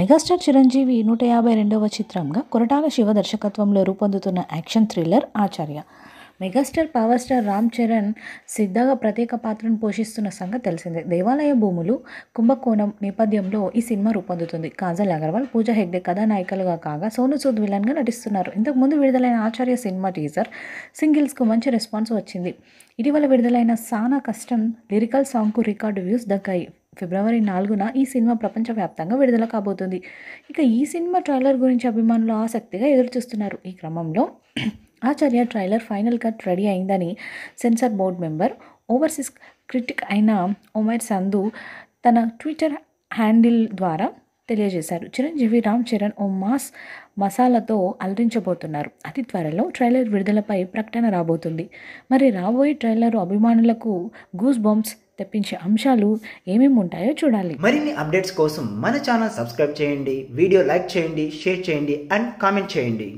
megastar Chiranjeevi నూట యాభై రెండవ చిత్రంగా కొరటాల శివ దర్శకత్వంలో రూపొందుతున్న action thriller Acharya megastar power star Ram Charan సిద్ధగా ప్రత్యేక పాత్రను పోషిస్తున్న సంగతి తెలిసిందే దేవాలయ భూములు కుంభకోణం నేపథ్యంలో ఈ సినిమా రూపొందుతుంది కాజల్ అగర్వాల్ పూజ హెగ్డే కథానాయికలుగా కాగా సోను సూద్ విలన్గా నటిస్తున్నారు ఇంతకుముందు విడుదలైన ఆచార్య సినిమా టీజర్ సింగిల్స్కు మంచి రెస్పాన్స్ వచ్చింది ఇటీవల విడుదలైన సానా కష్టం లిరికల్ సాంగ్కు రికార్డు వ్యూస్ దక్కాయి ఫిబ్రవరి నాలుగున ఈ సినిమా ప్రపంచవ్యాప్తంగా విడుదల కాబోతుంది ఇక ఈ సినిమా ట్రైలర్ గురించి అభిమానులు ఆసక్తిగా ఎదురుచూస్తున్నారు ఈ క్రమంలో Acharya trailer final cut ready అయిందని censor board member overseas critic అయిన ఒమైర్ సంధు తన ట్విట్టర్ హ్యాండిల్ ద్వారా తెలియజేశారు చిరంజీవి రామ్ చరణ్ ఓ మాస్ మసాలాతో అలరించబోతున్నారు అతి త్వరలో ట్రైలర్ విడుదలపై ప్రకటన రాబోతుంది మరి రాబోయే ట్రైలర్ అభిమానులకు గూస్ బాంబ్స్ తెప్పించే అంశాలు ఏమేమి ఉంటాయో చూడాలి మరిన్ని అప్డేట్స్ కోసం మన ఛానల్ సబ్స్క్రైబ్ చేయండి వీడియో లైక్ చేయండి షేర్ చేయండి అండ్ కామెంట్ చేయండి